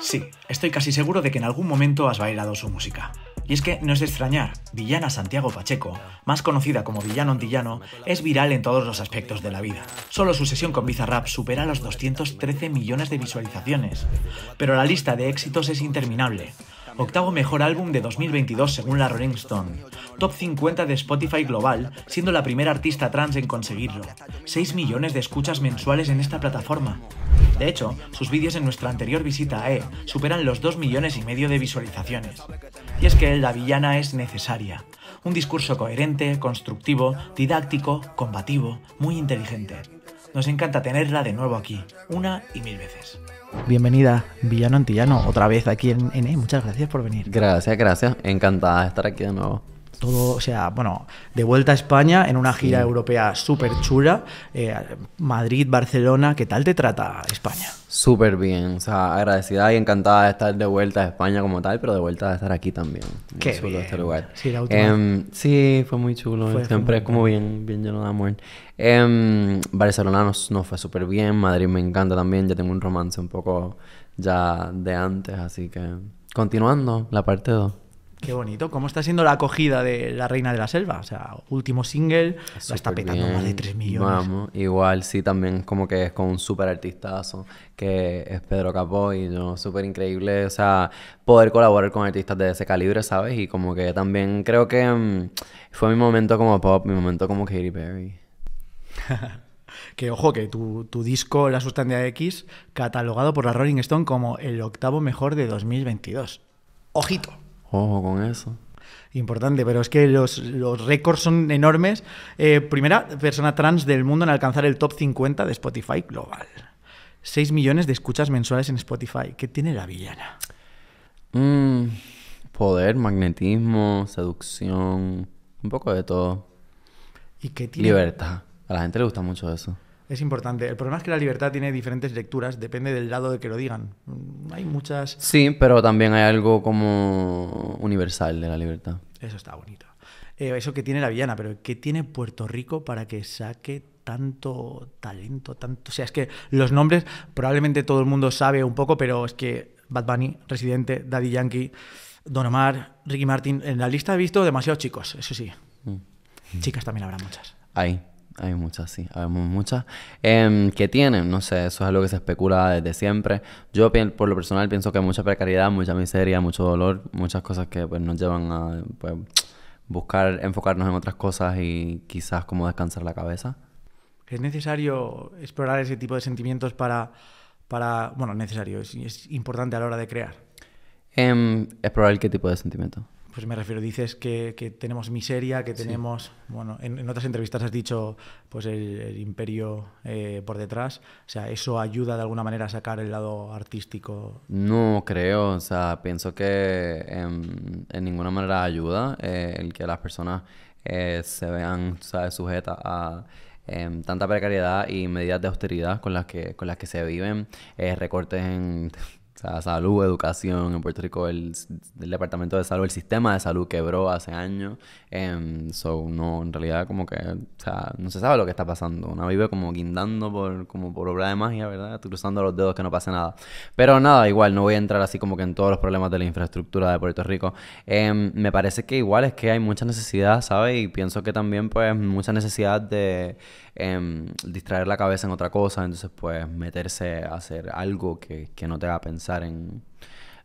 Sí, estoy casi seguro de que en algún momento has bailado su música. Y es que no es de extrañar, Villana Santiago Pacheco, más conocida como Villano Antillano, es viral en todos los aspectos de la vida. Solo su sesión con Bizarrap supera los 213 millones de visualizaciones. Pero la lista de éxitos es interminable octavo mejor álbum de 2022 según la Rolling Stone, top 50 de Spotify global, siendo la primera artista trans en conseguirlo, 6 millones de escuchas mensuales en esta plataforma. De hecho, sus vídeos en nuestra anterior visita a E superan los 2 millones y medio de visualizaciones. Y es que la villana es necesaria. Un discurso coherente, constructivo, didáctico, combativo, muy inteligente. Nos encanta tenerla de nuevo aquí, una y mil veces. Bienvenida, Villano Antillano, otra vez aquí en N, e. Muchas gracias por venir. Gracias, gracias. Encantada de estar aquí de nuevo todo, o sea, bueno, de vuelta a España en una gira europea súper chula, eh, Madrid, Barcelona, ¿qué tal te trata España? Súper bien, o sea, agradecida y encantada de estar de vuelta a España como tal, pero de vuelta de estar aquí también. Qué chulo este lugar. Em, sí, fue muy chulo, siempre es como bien, bien lleno de amor. Em, Barcelona nos, nos fue súper bien, Madrid me encanta también, ya tengo un romance un poco ya de antes, así que continuando la parte 2. Qué bonito. ¿Cómo está siendo la acogida de La Reina de la Selva? O sea, último single, la está petando más de 3 millones. Vamos, igual sí, también como que es con un súper artistazo, que es Pedro y ¿no? Súper increíble, o sea, poder colaborar con artistas de ese calibre, ¿sabes? Y como que también creo que mm, fue mi momento como pop, mi momento como Katy Perry. que ojo, que tu, disco La Sustancia X, catalogado por la Rolling Stone como el octavo mejor de 2022. Ojito. Ojo con eso. Importante, pero es que los, los récords son enormes. Eh, primera persona trans del mundo en alcanzar el top 50 de Spotify global. 6 millones de escuchas mensuales en Spotify. ¿Qué tiene la villana? Mm, poder, magnetismo, seducción, un poco de todo. ¿Y qué tiene? Libertad. A la gente le gusta mucho eso. Es importante. El problema es que la libertad tiene diferentes lecturas, depende del lado de que lo digan. Mm, hay muchas. Sí, pero también hay algo como universal de la libertad. Eso está bonito. Eh, eso que tiene la villana, pero ¿qué tiene Puerto Rico para que saque tanto talento, tanto. O sea, es que los nombres probablemente todo el mundo sabe un poco, pero es que Bad Bunny, Residente, Daddy Yankee, Don Omar, Ricky Martin, en la lista he visto demasiados chicos, eso sí. Mm. Chicas también habrá muchas. ahí hay muchas, sí, hay muchas. Eh, que tienen, no sé, eso es algo que se especula desde siempre. Yo, por lo personal, pienso que hay mucha precariedad, mucha miseria, mucho dolor, muchas cosas que pues, nos llevan a pues, buscar enfocarnos en otras cosas y quizás como descansar la cabeza. Es necesario explorar ese tipo de sentimientos para, para bueno, necesario, es, es importante a la hora de crear. Eh, explorar qué tipo de sentimientos? pues me refiero, dices que, tenemos miseria, que tenemos, bueno, en, otras entrevistas has dicho pues el, imperio eh, por detrás, o sea, ¿eso ayuda de alguna manera a sacar el lado artístico? No creo, o sea, pienso que em, en, ninguna manera ayuda eh, el que las personas eh, se vean ¿sabes? sujetas a... Em, tanta precariedad y medidas de austeridad con las que, con las que se viven, recortes en o sea, salud, educación, en Puerto Rico el, departamento de salud, el sistema de salud quebró hace años. Um, so, no, en realidad como que, o sea, no se sabe lo que está pasando. Una vive como guindando por, como por obra de magia, ¿verdad? Cruzando los dedos que no pase nada. Pero nada, igual, no voy a entrar así como que en todos los problemas de la infraestructura de Puerto Rico. Em, me parece que igual es que hay mucha necesidad, ¿sabes? Y pienso que también pues mucha necesidad de... Em, distraer la cabeza en otra cosa, entonces pues meterse a hacer algo que, que no te haga pensar en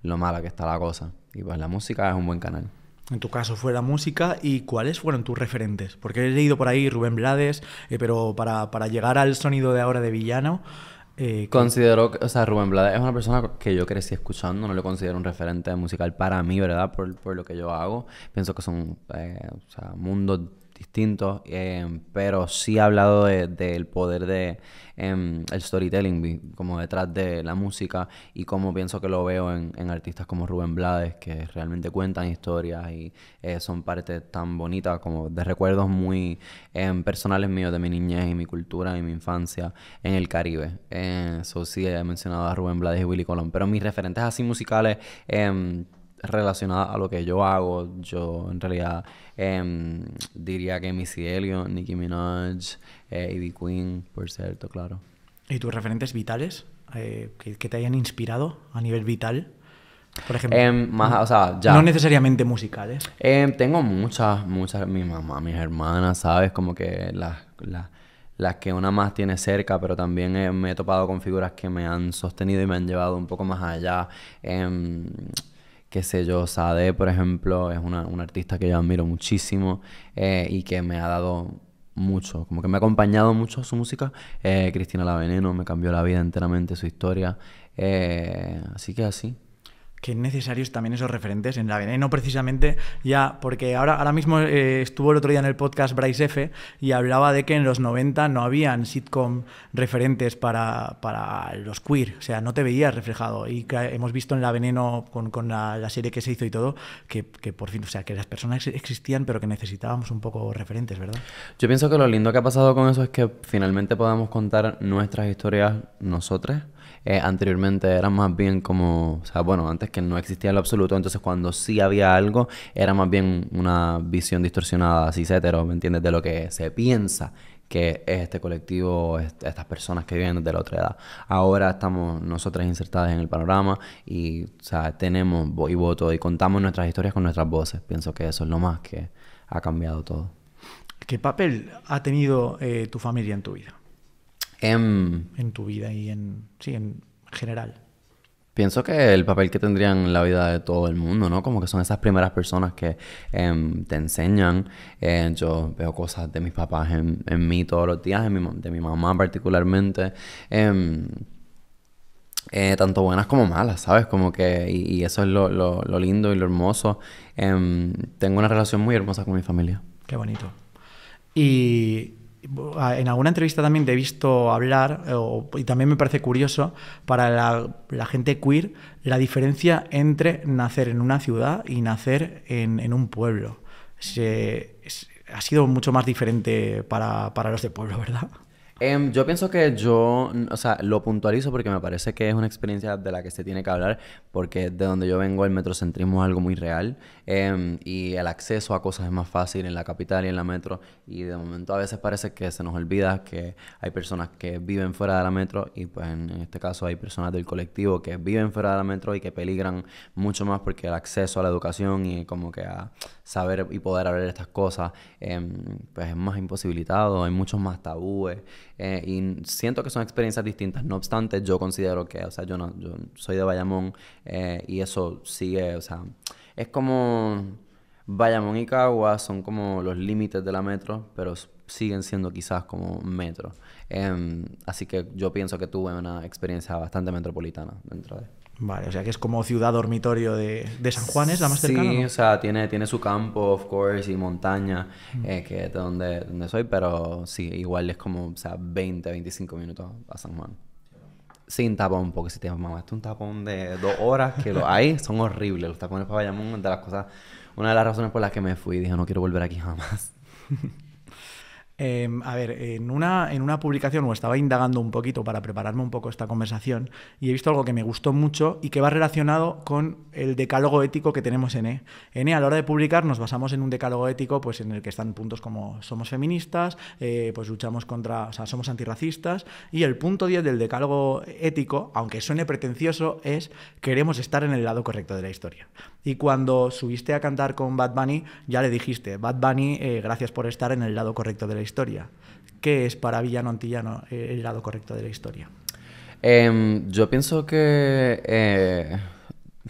lo mala que está la cosa. Y pues la música es un buen canal. En tu caso fue la música y cuáles fueron tus referentes, porque he leído por ahí Rubén Blades, eh, pero para, llegar al sonido de ahora de villano... Eh, considero, o sea, Rubén Blades es una persona que yo crecí escuchando, no lo considero un referente musical para mí, ¿verdad? Por, por lo que yo hago. Pienso que son un eh, o sea, mundos distintos, em, pero sí he hablado del poder de em, el storytelling, como detrás de la música y como pienso que lo veo en, artistas como Rubén Blades, que realmente cuentan historias y eh, son partes tan bonitas como de recuerdos muy em, personales míos de mi niñez y mi cultura y mi infancia en el Caribe. Eh, eso sí, he mencionado a Rubén Blades y Willy Colón, pero mis referentes así musicales relacionada a lo que yo hago. Yo en realidad em, diría que Missy Elliott, Nicki Minaj, eh, Queen, por cierto, claro. ¿Y tus referentes vitales eh, que, te hayan inspirado a nivel vital? Por ejemplo, em, más, o sea, ya. no necesariamente musicales. Em, tengo muchas, muchas, mi mamá, mis hermanas, ¿sabes? Como que las, las que una más tiene cerca, pero también eh, me he topado con figuras que me han sostenido y me han llevado un poco más allá que sé yo, Sade, por ejemplo, es una, artista que yo admiro muchísimo eh, y que me ha dado mucho, como que me ha acompañado mucho su música. Eh, Cristina La Veneno me cambió la vida enteramente, su historia. Eh, así que así que necesarios también esos referentes en la Veneno, precisamente ya, porque ahora, ahora mismo eh, estuvo el otro día en el podcast Bryce F y hablaba de que en los 90 no habían sitcom referentes para, los queer, o sea, no te veías reflejado. Y hemos visto en la Veneno con, la, serie que se hizo y todo, que, que, por fin, o sea, que las personas existían, pero que necesitábamos un poco referentes, ¿verdad? Yo pienso que lo lindo que ha pasado con eso es que finalmente podamos contar nuestras historias nosotras eh, anteriormente era más bien como, o sea, bueno, antes que no existía lo absoluto, entonces cuando sí había algo, era más bien una visión distorsionada, así etcétera, ¿me entiendes? De lo que se piensa que es este colectivo, estas personas que viven de la otra edad. Ahora estamos nosotras insertadas en el panorama y, o sea, tenemos voz y voto y contamos nuestras historias con nuestras voces. Pienso que eso es lo más que ha cambiado todo. ¿Qué papel ha tenido eh, tu familia en tu vida? Em, en tu vida y en, sí, en general. Pienso que el papel que tendrían en la vida de todo el mundo, ¿no? Como que son esas primeras personas que em, te enseñan. Eh, yo veo cosas de mis papás en, mí todos los días, de mi mamá particularmente. Em, eh, tanto buenas como malas, ¿sabes? Como que, y, eso es lo, lo, lo, lindo y lo hermoso. tengo una relación muy hermosa con mi familia. Qué bonito. Y en alguna entrevista también te he visto hablar, eh, y también me parece curioso, para la, gente queer, la diferencia entre nacer en una ciudad y nacer en, un pueblo. Se, ha sido mucho más diferente para, para los de pueblo, ¿verdad? Em, yo pienso que yo, o sea, lo puntualizo porque me parece que es una experiencia de la que se tiene que hablar, porque de donde yo vengo el metrocentrismo es algo muy real em, y el acceso a cosas es más fácil en la capital y en la metro y de momento a veces parece que se nos olvida que hay personas que viven fuera de la metro y pues en este caso hay personas del colectivo que viven fuera de la metro y que peligran mucho más porque el acceso a la educación y como que a saber y poder hablar estas cosas em, pues es más imposibilitado, hay muchos más tabúes eh, y siento que son experiencias distintas. No obstante, yo considero que, o sea, yo no, yo soy de Bayamón eh, y eso sigue, o sea, es como Bayamón y Cagua son como los límites de la metro, pero siguen siendo quizás como metro. Em, así que yo pienso que tuve una experiencia bastante metropolitana dentro de... Vale, o sea que es como ciudad dormitorio de, de San Juan, ¿es la más cercana? Sí, o sea, tiene, tiene su campo, of course, y montaña, mm. eh, que es donde, donde soy, pero sí, igual es como, o sea, 20, 25 minutos a San Juan. Sin tapón, porque si te es un tapón de dos horas, que lo hay, son horribles. Los tapones para Bayamón de las cosas una de las razones por las que me fui. Dije, no quiero volver aquí jamás. Em, a ver, en una, en una publicación, o estaba indagando un poquito para prepararme un poco esta conversación, y he visto algo que me gustó mucho y que va relacionado con el decálogo ético que tenemos en E. En E, a la hora de publicar, nos basamos en un decálogo ético pues, en el que están puntos como somos feministas, eh, pues luchamos contra, o sea, somos antirracistas, y el punto 10 del decálogo ético, aunque suene pretencioso, es queremos estar en el lado correcto de la historia. Y cuando subiste a cantar con Bad Bunny, ya le dijiste, Bad Bunny, eh, gracias por estar en el lado correcto de la historia historia. ¿Qué es para Villano Antillano eh, el lado correcto de la historia? Em, yo pienso que eh,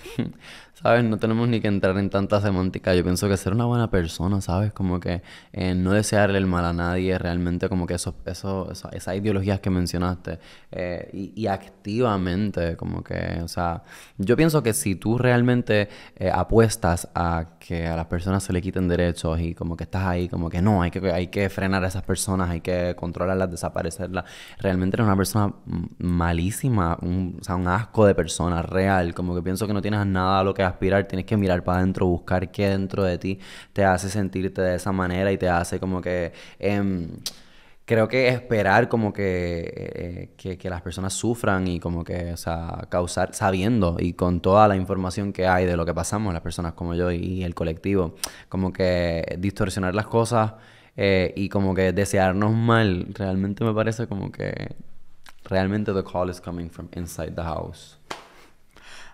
¿Sabes? No tenemos ni que entrar en tanta semántica. Yo pienso que ser una buena persona, ¿sabes? Como que eh, no desearle el mal a nadie, realmente como que eso, eso, esas ideologías que mencionaste. Eh, y, activamente, como que, o sea, yo pienso que si tú realmente eh, apuestas a que a las personas se le quiten derechos y como que estás ahí, como que no, hay que, hay que frenar a esas personas, hay que controlarlas, desaparecerlas, realmente eres una persona mm, malísima, un, o sea, un asco de persona real, como que pienso que no tienes nada a lo que aspirar, tienes que mirar para adentro, buscar qué dentro de ti te hace sentirte de esa manera y te hace como que... Em, creo que esperar como eh, que, que, las personas sufran y como que, o sea, causar, sabiendo y con toda la información que hay de lo que pasamos, las personas como yo y, el colectivo, como que distorsionar las cosas eh, y como que desearnos mal, realmente me parece como que, realmente the call is coming from inside the house.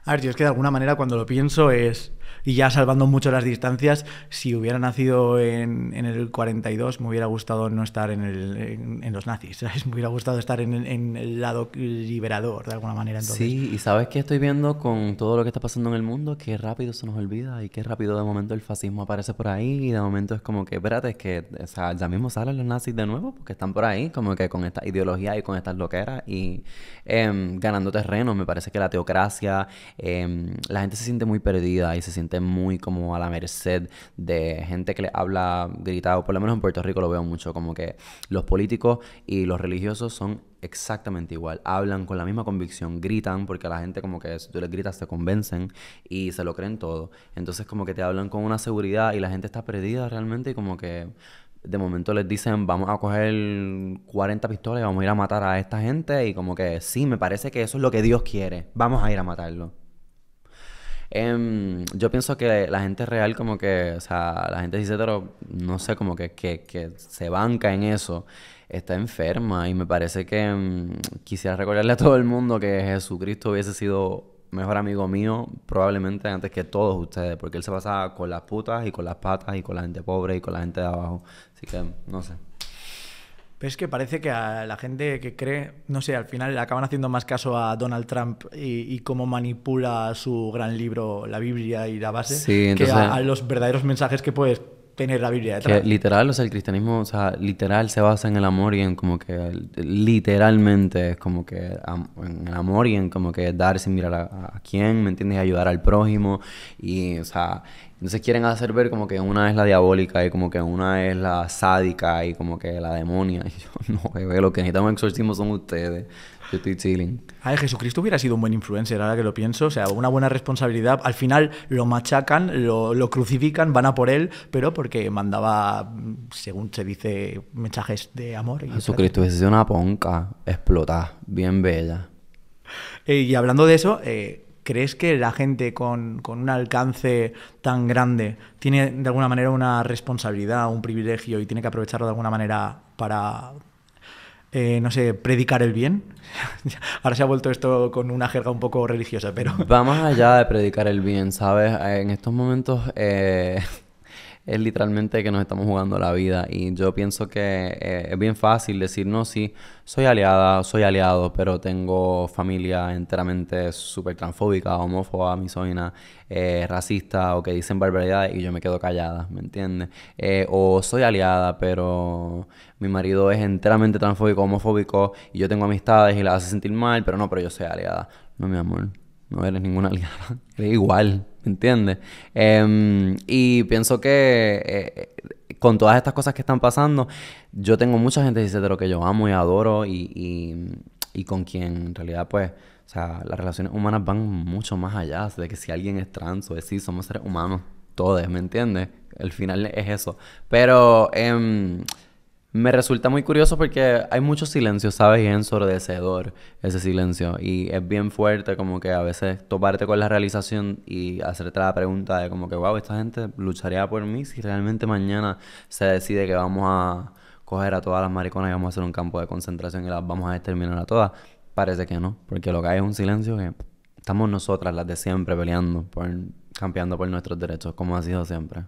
A ver, tío, es que de alguna manera cuando lo pienso es y ya salvando mucho las distancias, si hubiera nacido en, el 42 me hubiera gustado no estar en, el, en, los nazis, me hubiera gustado estar en, el lado liberador de alguna manera. Sí, y sabes que estoy viendo con todo lo que está pasando en el mundo, qué rápido se nos olvida y qué rápido de momento el fascismo aparece por ahí y de momento es como que, espérate, es que ya mismo salen los nazis de nuevo porque están por ahí, como que con esta ideología y con estas loqueras y em, ganando terreno, me parece que la teocracia, em, la gente se siente muy perdida y se siente muy como a la merced de gente que le habla gritado. Por lo menos en Puerto Rico lo veo mucho, como que los políticos y los religiosos son exactamente igual. Hablan con la misma convicción, gritan, porque a la gente como que si tú les gritas te convencen y se lo creen todo. Entonces como que te hablan con una seguridad y la gente está perdida realmente y como que de momento les dicen, vamos a coger 40 pistolas y vamos a ir a matar a esta gente y como que sí, me parece que eso es lo que Dios quiere, vamos a ir a matarlo. Em, yo pienso que la gente real como que, o sea, la gente etcétera no sé, como que, que, que, se banca en eso, está enferma y me parece que em, quisiera recordarle a todo el mundo que Jesucristo hubiese sido mejor amigo mío probablemente antes que todos ustedes, porque él se pasaba con las putas y con las patas y con la gente pobre y con la gente de abajo. Así que, no sé. Pero es que parece que a la gente que cree, no sé, al final acaban haciendo más caso a Donald Trump y, cómo manipula su gran libro, la Biblia y la base, que a, a, los verdaderos mensajes que puedes tener la Biblia literal, o sea, el cristianismo, o sea, literal se basa en el amor y en como que literalmente es como que en el amor y en como que dar sin mirar a, quién, ¿me entiendes? Ayudar al prójimo y, o sea, entonces quieren hacer ver como que una es la diabólica y como que una es la sádica y como que la demonia. Y yo, no, lo que necesitamos exorcismo son ustedes. Yo estoy chilling. Jesucristo hubiera sido un buen influencer, ahora que lo pienso. O sea, una buena responsabilidad. Al final lo machacan, lo, crucifican, van a por él, pero porque mandaba, según se dice, mensajes de amor. Y Jesucristo es una ponca, explotada, bien bella. Eh, y hablando de eso, eh, ¿crees que la gente con, con, un alcance tan grande tiene de alguna manera una responsabilidad, un privilegio y tiene que aprovecharlo de alguna manera para, eh, no sé, predicar el bien. Ahora se ha vuelto esto con una jerga un poco religiosa, pero... Vamos allá de predicar el bien, ¿sabes? En estos momentos... Eh, es literalmente que nos estamos jugando la vida y yo pienso que eh, es bien fácil decir, no, sí, soy aliada, soy aliado, pero tengo familia enteramente súper transfóbica, homófoba, misógina, eh, racista o que dicen barbaridades y yo me quedo callada, ¿me entiendes? Eh, o soy aliada, pero mi marido es enteramente transfóbico, homofóbico y yo tengo amistades y la hace sentir mal, pero no, pero yo soy aliada. No, mi amor, no eres ninguna aliada, Es igual. ¿entiendes? Em, y pienso que eh, con todas estas cosas que están pasando, yo tengo mucha gente de lo que yo amo y adoro y, con quien en realidad pues... O sea, las relaciones humanas van mucho más allá de que si alguien es trans o es sí, somos seres humanos, todos, ¿me entiendes? El final es eso. Pero eh, me resulta muy curioso porque hay mucho silencio, ¿sabes? Y es ensordecedor ese silencio. Y es bien fuerte como que a veces toparte con la realización y hacerte la pregunta de como que, wow, esta gente lucharía por mí si realmente mañana se decide que vamos a coger a todas las mariconas y vamos a hacer un campo de concentración y las vamos a exterminar a todas. Parece que no, porque lo que hay es un silencio que estamos nosotras las de siempre peleando, por, campeando por nuestros derechos, como ha sido siempre.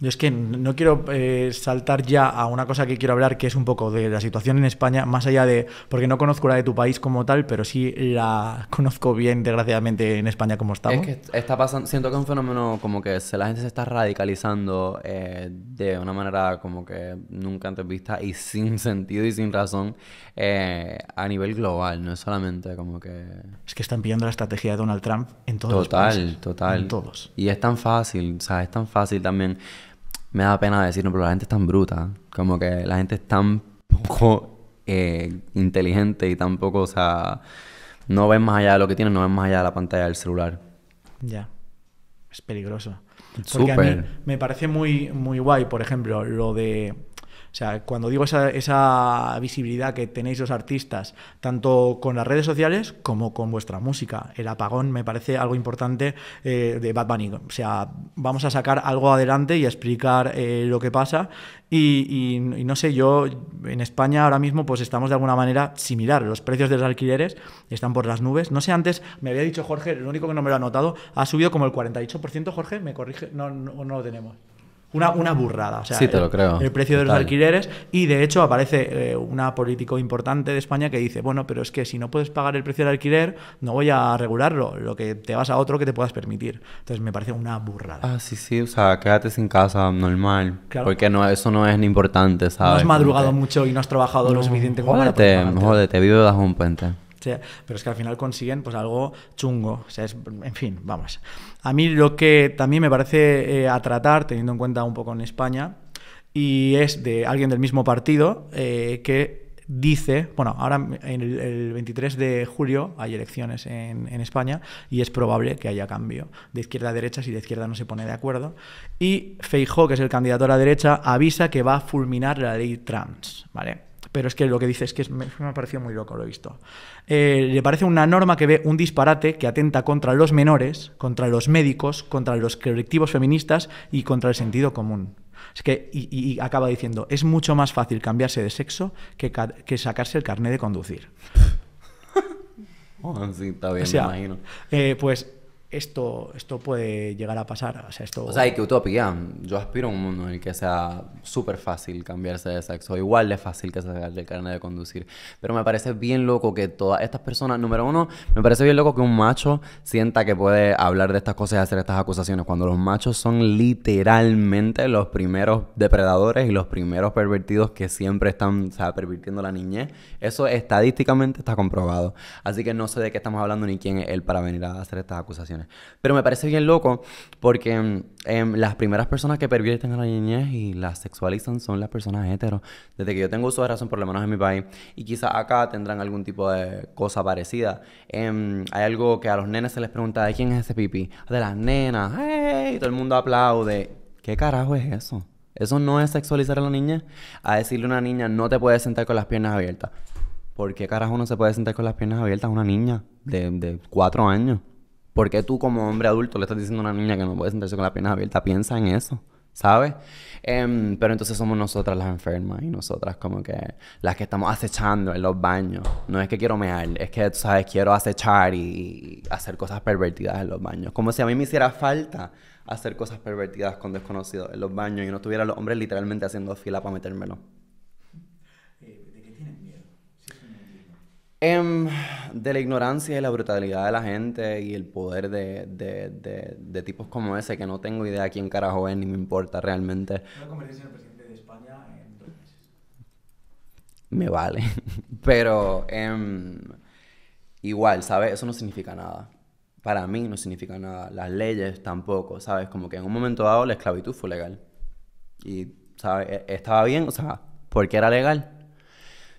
Yo es que no quiero eh, saltar ya a una cosa que quiero hablar, que es un poco de la situación en España, más allá de, porque no conozco la de tu país como tal, pero sí la conozco bien, desgraciadamente, en España como estamos. Es que está pasando, siento que es un fenómeno como que se, la gente se está radicalizando eh, de una manera como que nunca antes vista y sin sentido y sin razón eh, a nivel global, no es solamente como que... Es que están pillando la estrategia de Donald Trump en todos total, los países. Total, total. En todos. Y es tan fácil, o sea, es tan fácil también me da pena decirlo, pero la gente es tan bruta. Como que la gente es tan poco eh, inteligente y tan poco, o sea, no ven más allá de lo que tienen, no ven más allá de la pantalla del celular. Ya. Es peligroso. Porque a mí me parece muy, muy guay, por ejemplo, lo de o sea, cuando digo esa, visibilidad que tenéis los artistas, tanto con las redes sociales como con vuestra música, el apagón me parece algo importante eh, de Bad Bunny. O sea, vamos a sacar algo adelante y a explicar eh, lo que pasa. Y, no sé, yo en España ahora mismo pues estamos de alguna manera similar. Los precios de los alquileres están por las nubes. No sé, antes me había dicho Jorge, lo único que no me lo ha notado, ha subido como el 48%, Jorge, me corrige, no, no lo tenemos. Una, burrada. O sea, El, precio de los alquileres. Y de hecho aparece eh, una político importante de España que dice, bueno, pero es que si no puedes pagar el precio del alquiler, no voy a regularlo. Lo que te vas a otro que te puedas permitir. Entonces me parece una burrada. Ah, sí, sí. O sea, quédate sin casa, normal. Porque no, eso no es ni importante, ¿sabes? No has madrugado mucho y no has trabajado lo suficiente jódete, te bajo un puente pero es que al final consiguen pues algo chungo, o sea, en fin, vamos. A mí lo que también me parece eh, a tratar, teniendo en cuenta un poco en España, y es de alguien del mismo partido eh, que dice, bueno, ahora el, el, 23 de julio hay elecciones en, en, España y es probable que haya cambio de izquierda a derecha si de izquierda no se pone de acuerdo. Y Feijó, que es el candidato a la derecha, avisa que va a fulminar la ley trans, ¿vale? pero es que lo que dice es que me, me, ha parecido muy loco, lo he visto. Eh, le parece una norma que ve un disparate que atenta contra los menores, contra los médicos, contra los colectivos feministas y contra el sentido común. Es que, y, acaba diciendo, es mucho más fácil cambiarse de sexo que, sacarse el carné de conducir. Oh, sí, está bien, imagino. Eh, pues esto, esto puede llegar a pasar. O sea, esto... o que utopía. Yo aspiro a un mundo en el que sea súper fácil cambiarse de sexo, igual de fácil que sea el carnet de conducir. Pero me parece bien loco que todas estas personas, número uno, me parece bien loco que un macho sienta que puede hablar de estas cosas y hacer estas acusaciones, cuando los machos son literalmente los primeros depredadores y los primeros pervertidos que siempre están o sea, pervirtiendo la niñez. Eso estadísticamente está comprobado. Así que no sé de qué estamos hablando ni quién es él para venir a hacer estas acusaciones. Pero me parece bien loco porque mm, em, las primeras personas que pervierten a la niñez y la sexualizan son las personas heteros. Desde que yo tengo uso de razón, por lo menos en mi país, y quizás acá tendrán algún tipo de cosa parecida. Em, hay algo que a los nenes se les pregunta, ¿de quién es ese pipí? Ah, de las nenas. ¡Hey! Todo el mundo aplaude. ¿Qué carajo es eso? Eso no es sexualizar a la niña. A decirle a una niña, no te puedes sentar con las piernas abiertas. ¿Por qué carajo no se puede sentar con las piernas abiertas una niña de, de cuatro años? Porque tú como hombre adulto le estás diciendo a una niña que no puede sentarse con las piernas abiertas? Piensa en eso, ¿sabes? Em, pero entonces somos nosotras las enfermas y nosotras como que las que estamos acechando en los baños. No es que quiero mear, es que, tú ¿sabes? Quiero acechar y hacer cosas pervertidas en los baños. Como si a mí me hiciera falta hacer cosas pervertidas con desconocidos en los baños y no tuviera los hombres literalmente haciendo fila para metérmelo. Em, de la ignorancia y la brutalidad de la gente y el poder de, tipos como ese que no tengo idea quién carajo es ni me importa realmente. presidente de España en Me vale. Pero em, igual, ¿sabes? Eso no significa nada. Para mí no significa nada. Las leyes tampoco, ¿sabes? Como que en un momento dado la esclavitud fue legal. Y, ¿sabes? E, estaba bien, o sea, porque era legal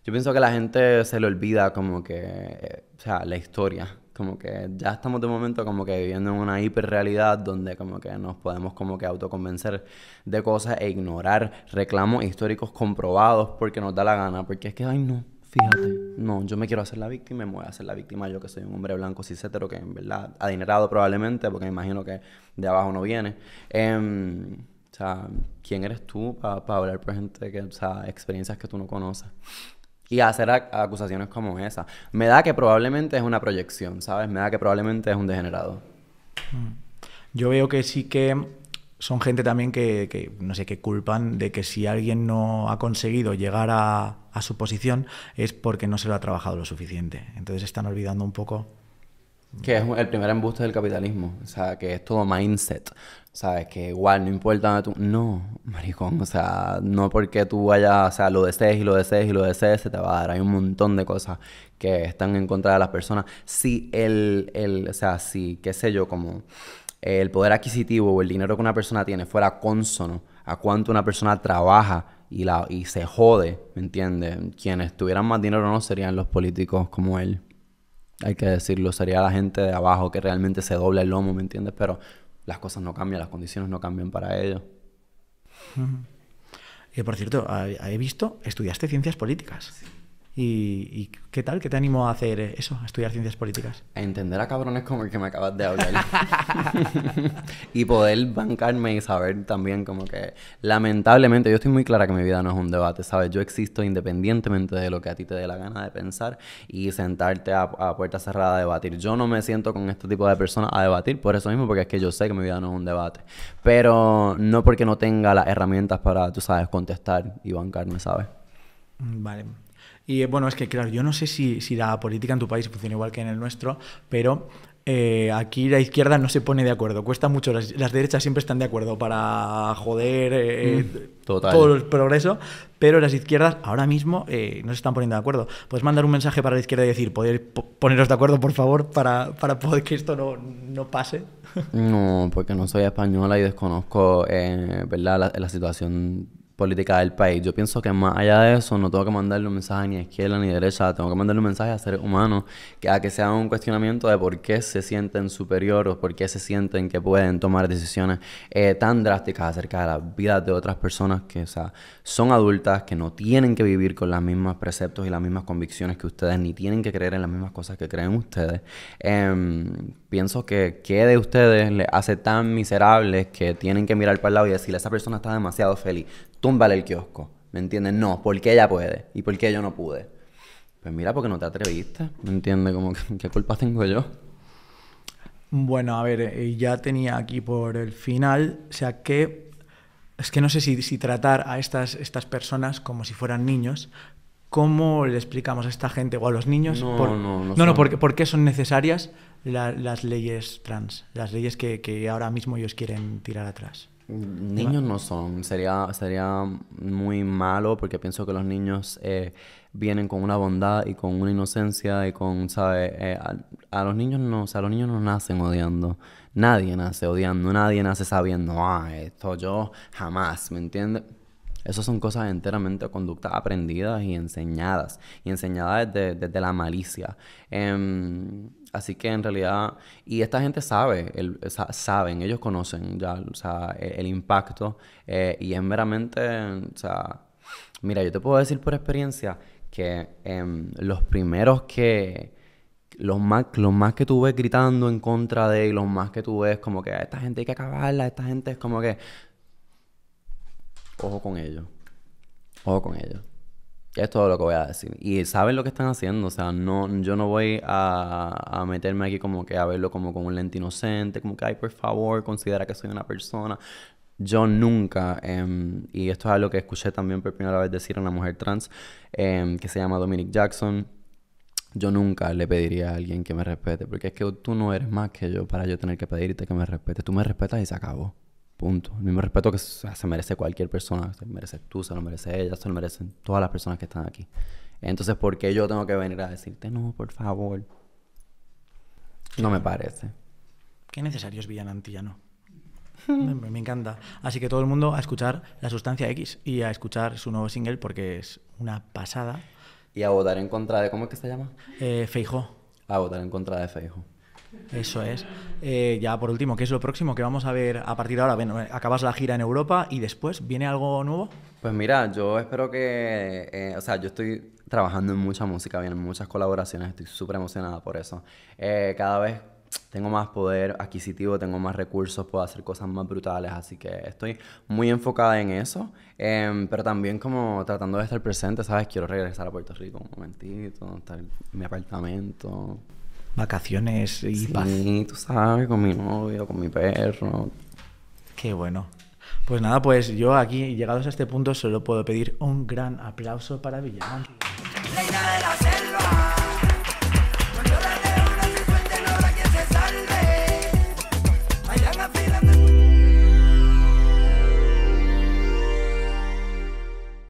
yo pienso que la gente se le olvida como que, o sea, la historia. Como que ya estamos de momento como que viviendo en una hiperrealidad donde como que nos podemos como que autoconvencer de cosas e ignorar reclamos históricos comprobados porque nos da la gana. Porque es que, ay no, fíjate, no, yo me quiero hacer la víctima y me voy a hacer la víctima yo que soy un hombre blanco pero que en verdad adinerado probablemente porque me imagino que de abajo no viene. Em, o sea, ¿quién eres tú para hablar por gente que, o sea, experiencias que tú no conoces? y hacer acusaciones como esa. Me da que probablemente es una proyección, ¿sabes? Me da que probablemente es un degenerado. Mm. Yo veo que sí que son gente también que, no sé, que culpan de que si alguien no ha conseguido llegar a, a su posición es porque no se lo ha trabajado lo suficiente. Entonces están olvidando un poco que es el primer embuste del capitalismo. O sea, que es todo mindset. ¿Sabes? Que igual no importa donde tú. No, maricón. O sea, no porque tú vayas, o sea, lo desees y lo desees y lo desees, se te va a dar. Hay un montón de cosas que están en contra de las personas. Si el, el o sea, si, qué sé yo, como el poder adquisitivo o el dinero que una persona tiene fuera consono a cuánto una persona trabaja y, la, y se jode, ¿me entiendes? Quienes tuvieran más dinero no serían los políticos como él hay que decirlo, sería la gente de abajo que realmente se dobla el lomo, ¿me entiendes? Pero las cosas no cambian, las condiciones no cambian para ellos. Y eh, por cierto, ah, he visto, estudiaste ciencias políticas. ¿Y, qué tal? ¿Qué te animo a hacer eso, a estudiar ciencias políticas? A entender a cabrones como el que me acabas de hablar. y poder bancarme y saber también como que, lamentablemente, yo estoy muy clara que mi vida no es un debate, ¿sabes? Yo existo independientemente de lo que a ti te dé la gana de pensar y sentarte a, a puerta cerrada a debatir. Yo no me siento con este tipo de personas a debatir por eso mismo, porque es que yo sé que mi vida no es un debate. Pero no porque no tenga las herramientas para, tú sabes, contestar y bancarme, ¿sabes? Vale. Y eh, bueno, es que claro, yo no sé si, si la política en tu país funciona igual que en el nuestro, pero eh, aquí la izquierda no se pone de acuerdo, cuesta mucho, las, derechas siempre están de acuerdo para joder eh, mm, todo el progreso, pero las izquierdas ahora mismo no se están poniendo de acuerdo. Puedes mandar un mensaje para la izquierda y decir, podéis poneros de acuerdo, por favor, para, para poder que esto no, no pase. No, porque no soy española y desconozco ¿verdad? La, la situación política del país. Yo pienso que más allá de eso, no tengo que mandarle un mensaje ni a izquierda ni a derecha, tengo que mandarle un mensaje a seres humanos, que, a que sea un cuestionamiento de por qué se sienten superiores, o por qué se sienten que pueden tomar decisiones eh, tan drásticas acerca de la vida... de otras personas que sea, son adultas, que no tienen que vivir con los mismos preceptos y las mismas convicciones que ustedes, ni tienen que creer en las mismas cosas que creen ustedes. Em, pienso que qué de ustedes le hace tan miserables que tienen que mirar para el lado y decirle esa persona está demasiado feliz túmbale el kiosco. ¿Me entiendes? No, porque ella puede y porque yo no pude. Pues mira, porque no te atreviste. ¿Me entiende Como, ¿qué culpa tengo yo? Bueno, a ver, eh, ya tenía aquí por el final, o sea que es que no sé si, si tratar a estas, estas personas como si fueran niños, ¿cómo le explicamos a esta gente o a los niños? No, no, no. No, no porque, son necesarias las leyes trans, las leyes que, ahora mismo ellos quieren tirar atrás. Niños no son, sería, sería muy malo porque pienso que los niños eh, vienen con una bondad y con una inocencia y con, ¿sabes? Eh, a, los niños no, o los niños no nacen odiando, nadie nace odiando, nadie nace sabiendo, ah, esto yo jamás, ¿me entiendes? Esas son cosas enteramente conductas aprendidas y enseñadas, y enseñadas desde, desde la malicia. Em, Así que en realidad, y esta gente sabe, saben, ellos conocen ya, o sea, e, el, impacto eh, y es meramente, o sea, mira, yo te puedo decir por experiencia que em, los primeros que, los más, los más que tú ves gritando en contra de, y los más que tú ves como que ah, esta gente hay que acabarla, esta gente es como que, ojo con ellos, ojo con ellos. Es todo lo que voy a decir. Y saben lo que están haciendo. O sea, no, yo no voy a, meterme aquí como que a verlo como con un lente inocente, como que, ay, por favor, considera que soy una persona. Yo nunca, em, y esto es algo que escuché también por primera vez decir a una mujer trans, em, que se llama Dominic Jackson, yo nunca le pediría a alguien que me respete, porque es que tú no eres más que yo para yo tener que pedirte que me respete. Tú me respetas y se acabó. Punto. El mismo respeto que se merece cualquier persona. Se merece tú, se lo merece ella, se lo merecen todas las personas que están aquí. Entonces, ¿por qué yo tengo que venir a decirte, no, por favor? No me parece. Qué necesario es Villanantillano. ¿no? me encanta. Así que todo el mundo a escuchar La Sustancia X y a escuchar su nuevo single porque es una pasada. Y a votar en contra de, ¿cómo es que se llama? Eh, A votar en contra de Feijo. Eso es. Eh, ya por último, ¿qué es lo próximo que vamos a ver a partir de ahora? Bueno, eh, acabas la gira en Europa y después, ¿viene algo nuevo? Pues mira, yo espero que, eh, o sea, yo estoy trabajando en mucha música, vienen muchas colaboraciones, estoy súper emocionada por eso. cada vez tengo más poder adquisitivo, tengo más recursos, puedo hacer cosas más brutales, así que estoy muy enfocada en eso, em, pero también como tratando de estar presente, ¿sabes? Quiero regresar a Puerto Rico un momentito, estar en mi apartamento vacaciones y paz. tú sabes, con mi novio, con mi perro. Qué bueno. Pues nada, pues yo aquí, llegados a este punto, solo puedo pedir un gran aplauso para Villamante.